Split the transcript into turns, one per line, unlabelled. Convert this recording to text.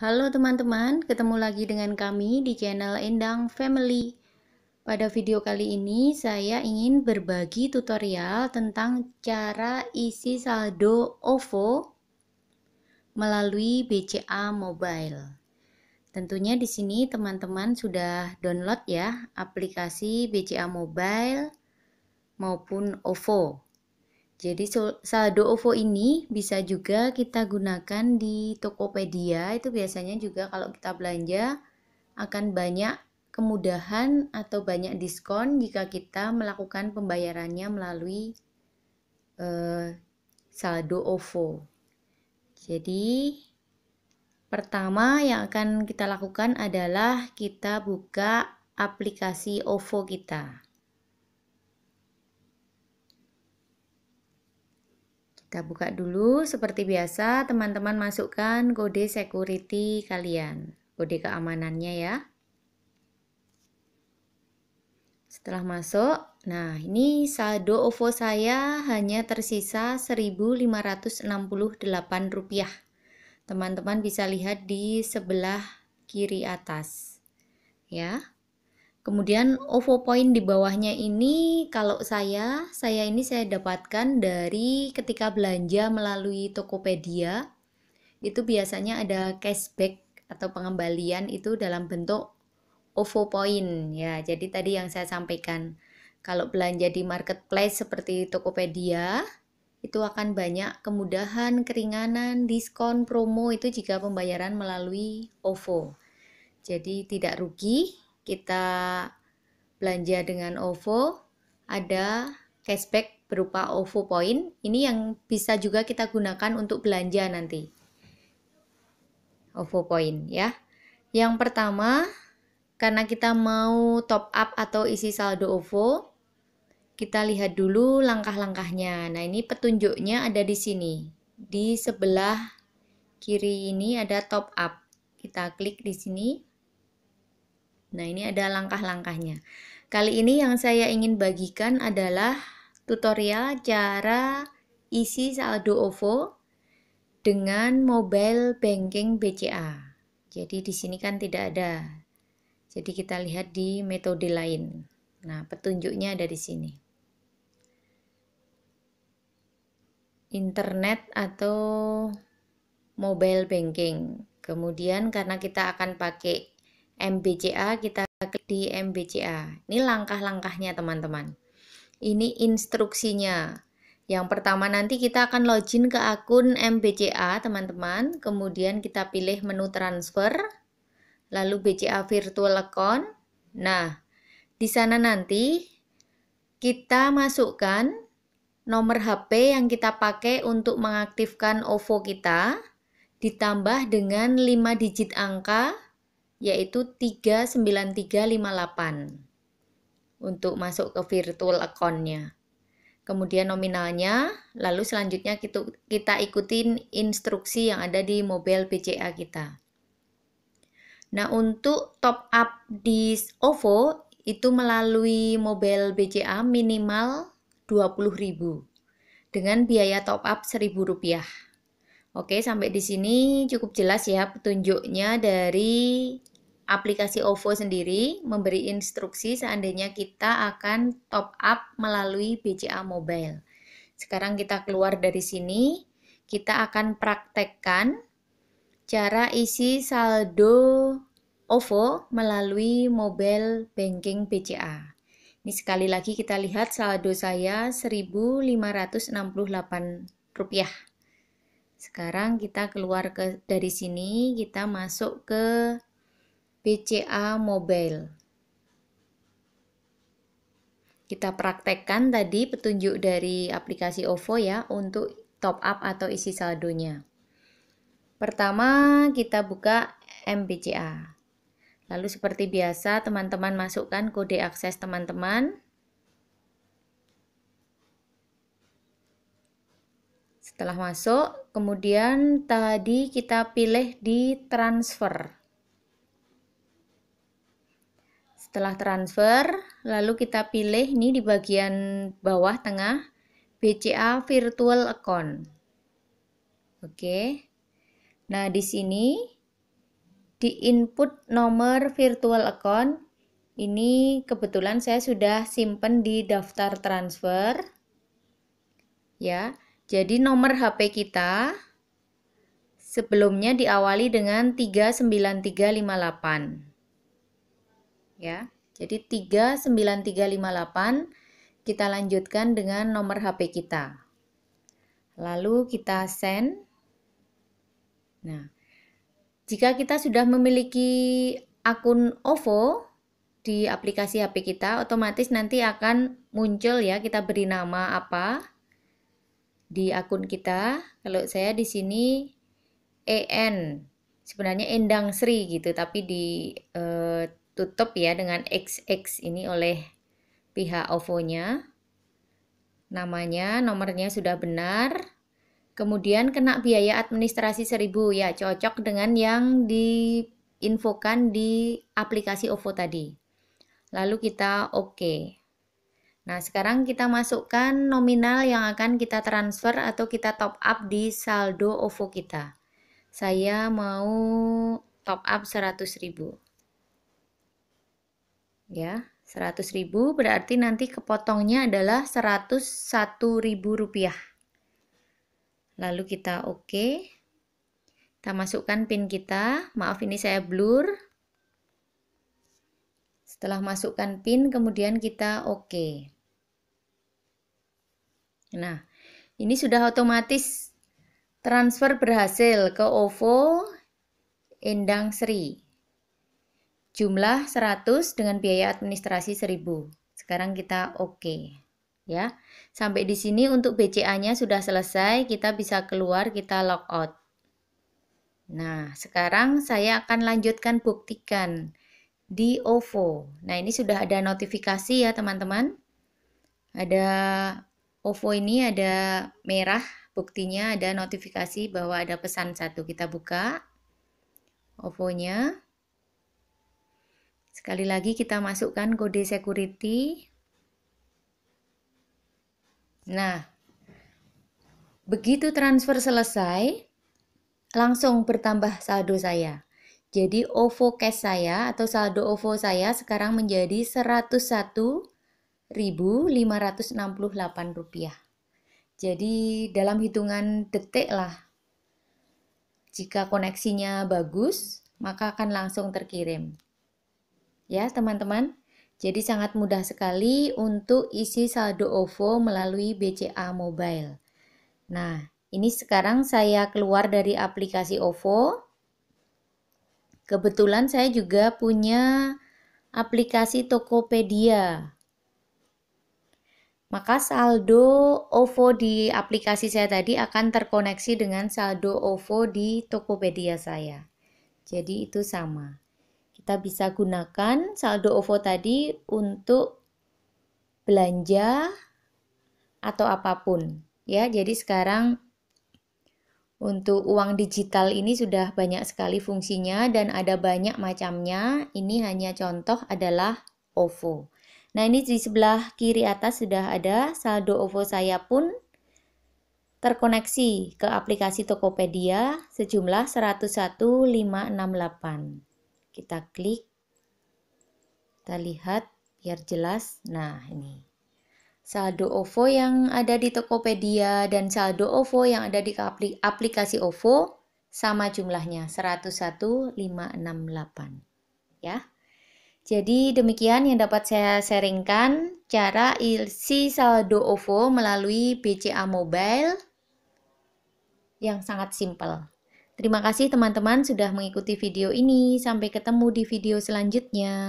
Halo teman-teman, ketemu lagi dengan kami di channel Endang Family. Pada video kali ini saya ingin berbagi tutorial tentang cara isi saldo OVO melalui BCA Mobile. Tentunya di sini teman-teman sudah download ya aplikasi BCA Mobile maupun OVO. Jadi saldo OVO ini bisa juga kita gunakan di Tokopedia. Itu biasanya juga kalau kita belanja akan banyak kemudahan atau banyak diskon jika kita melakukan pembayarannya melalui eh, saldo OVO. Jadi pertama yang akan kita lakukan adalah kita buka aplikasi OVO kita. Kita buka dulu seperti biasa teman-teman masukkan kode security kalian, kode keamanannya ya. Setelah masuk, nah ini saldo OVO saya hanya tersisa Rp1.568. Teman-teman bisa lihat di sebelah kiri atas. Ya. Kemudian OVO point di bawahnya ini kalau saya, saya ini saya dapatkan dari ketika belanja melalui Tokopedia. Itu biasanya ada cashback atau pengembalian itu dalam bentuk OVO point ya. Jadi tadi yang saya sampaikan kalau belanja di marketplace seperti Tokopedia itu akan banyak kemudahan, keringanan, diskon, promo itu jika pembayaran melalui OVO. Jadi tidak rugi kita belanja dengan OVO, ada cashback berupa OVO point. Ini yang bisa juga kita gunakan untuk belanja nanti. OVO point ya. Yang pertama, karena kita mau top up atau isi saldo OVO, kita lihat dulu langkah-langkahnya. Nah, ini petunjuknya ada di sini. Di sebelah kiri ini ada top up. Kita klik di sini. Nah, ini ada langkah-langkahnya. Kali ini yang saya ingin bagikan adalah tutorial cara isi saldo OVO dengan mobile banking BCA. Jadi di sini kan tidak ada. Jadi kita lihat di metode lain. Nah, petunjuknya ada di sini. Internet atau mobile banking. Kemudian karena kita akan pakai MBCA kita klik di MBCA. Ini langkah-langkahnya teman-teman. Ini instruksinya. Yang pertama nanti kita akan login ke akun MBCA teman-teman. Kemudian kita pilih menu transfer. Lalu BCA virtual account. Nah, di sana nanti kita masukkan nomor HP yang kita pakai untuk mengaktifkan OVO kita ditambah dengan 5 digit angka yaitu 39358 untuk masuk ke virtual account-nya. Kemudian nominalnya, lalu selanjutnya kita, kita ikutin instruksi yang ada di mobile BCA kita. Nah, untuk top up di OVO itu melalui mobile BCA minimal 20.000 dengan biaya top up Rp1.000. Oke, sampai di sini cukup jelas ya petunjuknya dari aplikasi OVO sendiri memberi instruksi seandainya kita akan top up melalui BCA Mobile. Sekarang kita keluar dari sini, kita akan praktekkan cara isi saldo OVO melalui mobile banking BCA. Ini sekali lagi kita lihat saldo saya Rp1.568. Sekarang kita keluar ke dari sini, kita masuk ke BCA Mobile. Kita praktekkan tadi petunjuk dari aplikasi OVO ya untuk top up atau isi saldonya. Pertama, kita buka MBCA. Lalu seperti biasa, teman-teman masukkan kode akses teman-teman. Setelah masuk, kemudian tadi kita pilih di transfer. Setelah transfer, lalu kita pilih ini di bagian bawah tengah BCA Virtual Account. Oke. Nah, di sini di input nomor virtual account ini kebetulan saya sudah simpen di daftar transfer. Ya. Jadi nomor HP kita sebelumnya diawali dengan 39358 ya. Jadi 39358 kita lanjutkan dengan nomor HP kita. Lalu kita send. Nah, jika kita sudah memiliki akun OVO di aplikasi HP kita, otomatis nanti akan muncul ya kita beri nama apa di akun kita. Kalau saya di sini EN sebenarnya Endang Sri gitu, tapi di eh, tutup ya dengan XX ini oleh pihak OVO-nya. Namanya, nomornya sudah benar. Kemudian kena biaya administrasi 1000 ya, cocok dengan yang diinfokan di aplikasi OVO tadi. Lalu kita oke. Okay. Nah, sekarang kita masukkan nominal yang akan kita transfer atau kita top up di saldo OVO kita. Saya mau top up 100.000 ya 100.000 berarti nanti kepotongnya adalah 101.000 ribu rupiah lalu kita oke okay. kita masukkan pin kita maaf ini saya blur setelah masukkan pin kemudian kita oke okay. nah ini sudah otomatis transfer berhasil ke OVO Endang Sri jumlah 100 dengan biaya administrasi 1000. Sekarang kita oke. Okay. Ya. Sampai di sini untuk BCA-nya sudah selesai, kita bisa keluar, kita logout. Nah, sekarang saya akan lanjutkan buktikan di OVO. Nah, ini sudah ada notifikasi ya, teman-teman. Ada OVO ini ada merah, buktinya ada notifikasi bahwa ada pesan satu. Kita buka OVO-nya. Sekali lagi kita masukkan kode security. Nah, begitu transfer selesai, langsung bertambah saldo saya. Jadi OVO cash saya atau saldo OVO saya sekarang menjadi Rp101.568. Jadi dalam hitungan detik lah. Jika koneksinya bagus, maka akan langsung terkirim. Ya, teman-teman. Jadi sangat mudah sekali untuk isi saldo OVO melalui BCA Mobile. Nah, ini sekarang saya keluar dari aplikasi OVO. Kebetulan saya juga punya aplikasi Tokopedia. Maka saldo OVO di aplikasi saya tadi akan terkoneksi dengan saldo OVO di Tokopedia saya. Jadi itu sama kita bisa gunakan saldo OVO tadi untuk belanja atau apapun ya. Jadi sekarang untuk uang digital ini sudah banyak sekali fungsinya dan ada banyak macamnya. Ini hanya contoh adalah OVO. Nah, ini di sebelah kiri atas sudah ada saldo OVO saya pun terkoneksi ke aplikasi Tokopedia sejumlah 101568 kita klik kita lihat biar jelas nah ini saldo OVO yang ada di Tokopedia dan saldo OVO yang ada di aplikasi OVO sama jumlahnya 101568 ya. Jadi demikian yang dapat saya sharingkan cara isi saldo OVO melalui BCA Mobile yang sangat simpel. Terima kasih teman-teman sudah mengikuti video ini. Sampai ketemu di video selanjutnya.